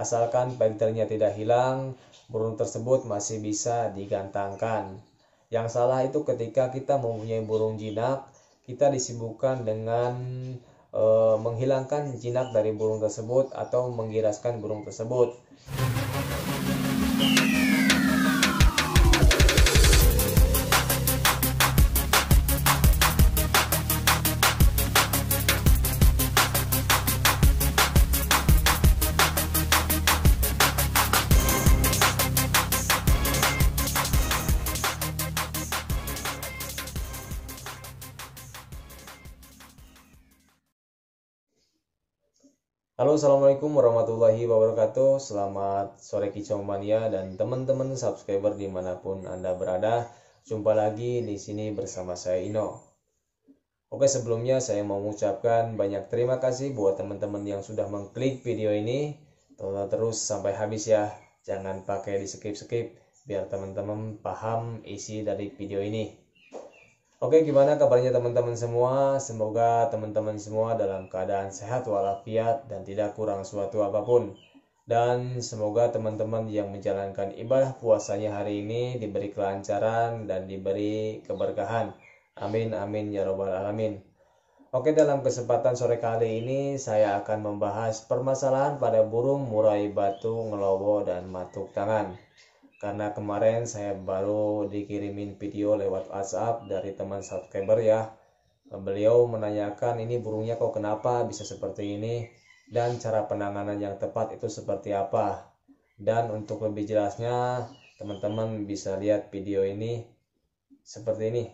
asalkan bakterinya tidak hilang, burung tersebut masih bisa digantangkan. Yang salah itu ketika kita mempunyai burung jinak, kita disibukkan dengan e, menghilangkan jinak dari burung tersebut atau menggiraskan burung tersebut. Halo, Assalamualaikum warahmatullahi wabarakatuh. Selamat sore Kicau Mania dan teman-teman subscriber dimanapun Anda berada. Jumpa lagi di sini bersama saya Ino. Oke, sebelumnya saya mau mengucapkan banyak terima kasih buat teman-teman yang sudah mengklik video ini. Tonton terus sampai habis ya. Jangan pakai di skip-skip biar teman-teman paham isi dari video ini. Oke, gimana kabarnya teman-teman semua? Semoga teman-teman semua dalam keadaan sehat walafiat dan tidak kurang suatu apapun. Dan semoga teman-teman yang menjalankan ibadah puasanya hari ini diberi kelancaran dan diberi keberkahan. Amin, amin, ya robbal alamin. Oke, dalam kesempatan sore kali ini saya akan membahas permasalahan pada burung murai batu, ngelowo, dan matuk tangan karena kemarin saya baru dikirimin video lewat WhatsApp dari teman subscriber ya. Beliau menanyakan ini burungnya kok kenapa bisa seperti ini dan cara penanganan yang tepat itu seperti apa. Dan untuk lebih jelasnya teman-teman bisa lihat video ini seperti ini.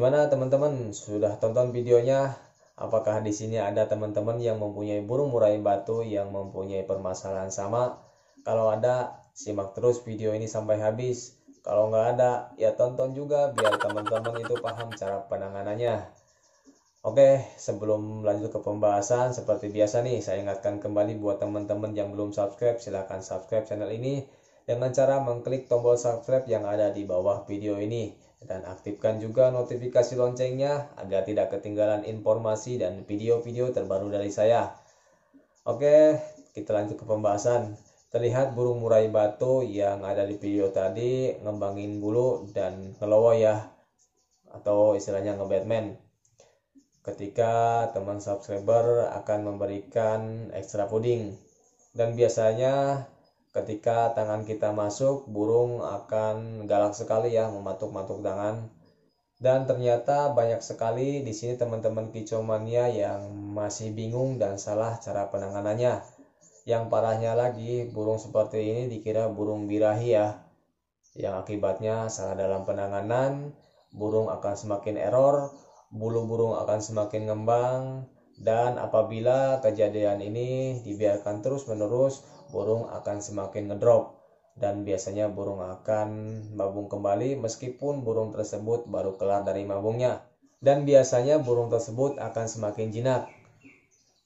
Gimana teman-teman? Sudah tonton videonya? Apakah di sini ada teman-teman yang mempunyai burung murai batu yang mempunyai permasalahan sama? Kalau ada, simak terus video ini sampai habis. Kalau nggak ada, ya tonton juga biar teman-teman itu paham cara penanganannya. Oke, sebelum lanjut ke pembahasan, seperti biasa nih, saya ingatkan kembali buat teman-teman yang belum subscribe, silahkan subscribe channel ini dengan cara mengklik tombol subscribe yang ada di bawah video ini dan aktifkan juga notifikasi loncengnya agar tidak ketinggalan informasi dan video-video terbaru dari saya. Oke, kita lanjut ke pembahasan. Terlihat burung murai batu yang ada di video tadi ngembangin bulu dan ngelowo ya atau istilahnya ngebatman. Ketika teman subscriber akan memberikan extra puding dan biasanya ketika tangan kita masuk, burung akan galak sekali ya mematuk-matuk tangan. Dan ternyata banyak sekali di sini teman-teman kicomania yang masih bingung dan salah cara penanganannya. Yang parahnya lagi, burung seperti ini dikira burung birahi ya. Yang akibatnya salah dalam penanganan, burung akan semakin error, bulu burung akan semakin ngembang, dan apabila kejadian ini dibiarkan terus-menerus, burung akan semakin ngedrop dan biasanya burung akan mabung kembali meskipun burung tersebut baru kelar dari mabungnya. Dan biasanya burung tersebut akan semakin jinak.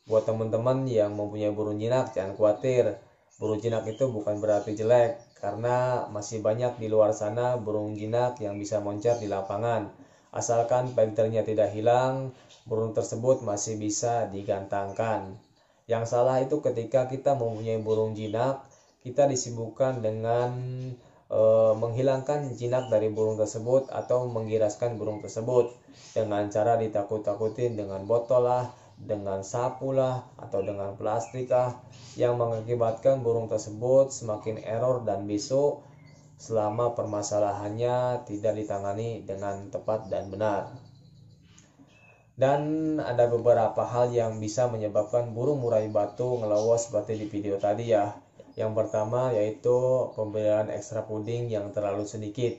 Buat teman-teman yang mempunyai burung jinak, jangan khawatir. Burung jinak itu bukan berarti jelek, karena masih banyak di luar sana burung jinak yang bisa moncer di lapangan asalkan bagternya tidak hilang, burung tersebut masih bisa digantangkan. Yang salah itu ketika kita mempunyai burung jinak, kita disibukkan dengan e, menghilangkan jinak dari burung tersebut atau menggiraskan burung tersebut dengan cara ditakut-takutin dengan botol lah, dengan sapu lah, atau dengan plastik lah yang mengakibatkan burung tersebut semakin error dan bisu selama permasalahannya tidak ditangani dengan tepat dan benar. Dan ada beberapa hal yang bisa menyebabkan burung murai batu ngelawas seperti di video tadi ya. Yang pertama yaitu pemberian ekstra puding yang terlalu sedikit.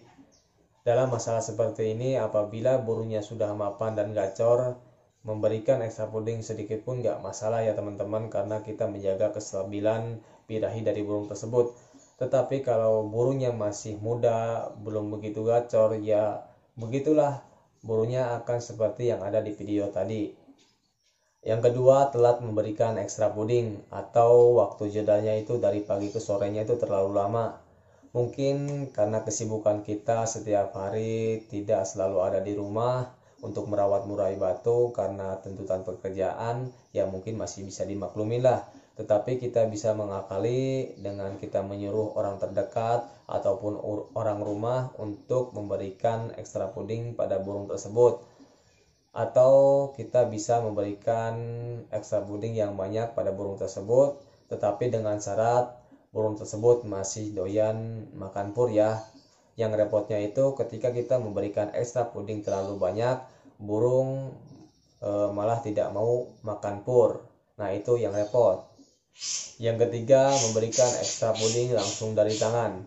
Dalam masalah seperti ini, apabila burungnya sudah mapan dan gacor, memberikan ekstra puding sedikit pun nggak masalah ya teman-teman karena kita menjaga kestabilan birahi dari burung tersebut. Tetapi kalau burungnya masih muda, belum begitu gacor, ya begitulah burungnya akan seperti yang ada di video tadi. Yang kedua, telat memberikan ekstra puding atau waktu jedanya itu dari pagi ke sorenya itu terlalu lama. Mungkin karena kesibukan kita setiap hari tidak selalu ada di rumah untuk merawat murai batu karena tuntutan pekerjaan ya mungkin masih bisa dimaklumin lah tetapi kita bisa mengakali dengan kita menyuruh orang terdekat ataupun orang rumah untuk memberikan ekstra puding pada burung tersebut atau kita bisa memberikan ekstra puding yang banyak pada burung tersebut tetapi dengan syarat burung tersebut masih doyan makan pur ya yang repotnya itu ketika kita memberikan ekstra puding terlalu banyak burung e, malah tidak mau makan pur nah itu yang repot yang ketiga, memberikan ekstra puding langsung dari tangan.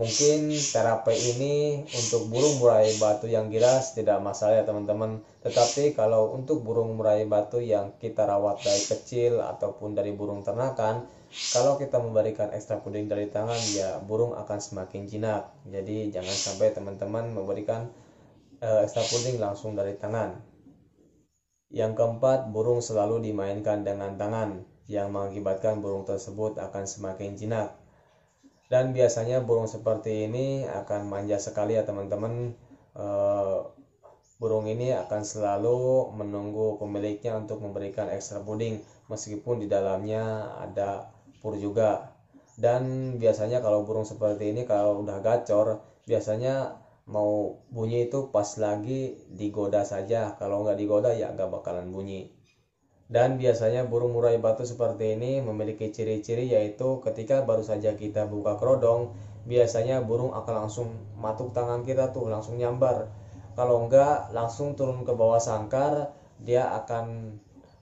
Mungkin terapi ini untuk burung murai batu yang giras tidak masalah ya teman-teman. Tetapi kalau untuk burung murai batu yang kita rawat dari kecil ataupun dari burung ternakan, kalau kita memberikan ekstra puding dari tangan ya burung akan semakin jinak. Jadi jangan sampai teman-teman memberikan uh, ekstra puding langsung dari tangan. Yang keempat, burung selalu dimainkan dengan tangan yang mengakibatkan burung tersebut akan semakin jinak. Dan biasanya burung seperti ini akan manja sekali ya teman-teman. E, burung ini akan selalu menunggu pemiliknya untuk memberikan ekstra puding meskipun di dalamnya ada pur juga. Dan biasanya kalau burung seperti ini kalau udah gacor biasanya mau bunyi itu pas lagi digoda saja. Kalau nggak digoda ya nggak bakalan bunyi. Dan biasanya burung murai batu seperti ini memiliki ciri-ciri yaitu ketika baru saja kita buka kerodong, biasanya burung akan langsung matuk tangan kita tuh, langsung nyambar. Kalau enggak, langsung turun ke bawah sangkar, dia akan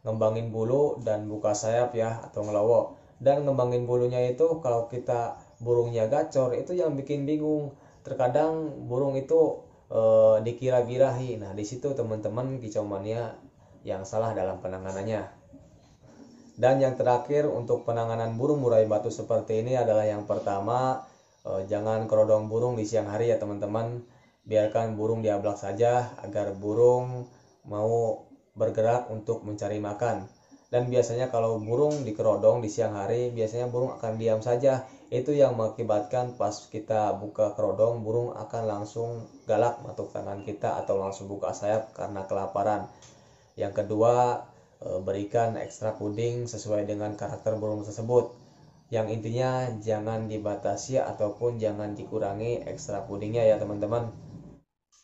ngembangin bulu dan buka sayap ya atau ngelowok. Dan ngembangin bulunya itu kalau kita burungnya gacor itu yang bikin bingung. Terkadang burung itu e, eh, dikira girahi Nah, disitu teman-teman kicau mania yang salah dalam penanganannya. Dan yang terakhir untuk penanganan burung murai batu seperti ini adalah yang pertama eh, jangan kerodong burung di siang hari ya teman-teman. Biarkan burung diablak saja agar burung mau bergerak untuk mencari makan. Dan biasanya kalau burung dikerodong di siang hari, biasanya burung akan diam saja. Itu yang mengakibatkan pas kita buka kerodong, burung akan langsung galak matuk tangan kita atau langsung buka sayap karena kelaparan. Yang kedua, eh, berikan ekstra puding sesuai dengan karakter burung tersebut. Yang intinya jangan dibatasi ataupun jangan dikurangi ekstra pudingnya ya teman-teman.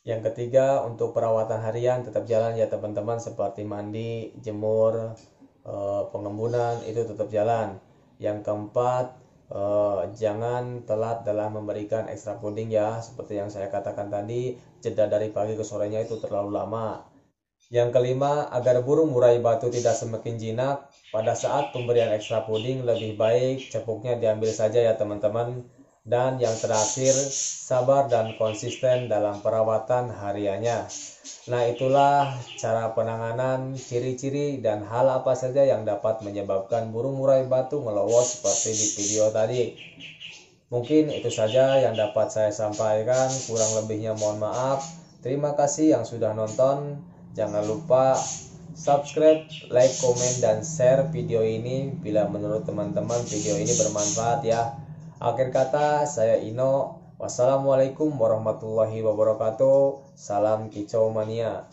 Yang ketiga, untuk perawatan harian tetap jalan ya teman-teman seperti mandi, jemur, eh, pengembunan itu tetap jalan. Yang keempat, eh, jangan telat dalam memberikan ekstra puding ya seperti yang saya katakan tadi jeda dari pagi ke sorenya itu terlalu lama yang kelima, agar burung murai batu tidak semakin jinak, pada saat pemberian ekstra puding lebih baik cepuknya diambil saja ya teman-teman. Dan yang terakhir, sabar dan konsisten dalam perawatan hariannya. Nah itulah cara penanganan ciri-ciri dan hal apa saja yang dapat menyebabkan burung murai batu melowot seperti di video tadi. Mungkin itu saja yang dapat saya sampaikan, kurang lebihnya mohon maaf. Terima kasih yang sudah nonton. Jangan lupa subscribe, like, komen, dan share video ini bila menurut teman-teman video ini bermanfaat ya. Akhir kata, saya Ino. Wassalamualaikum warahmatullahi wabarakatuh. Salam kicau mania.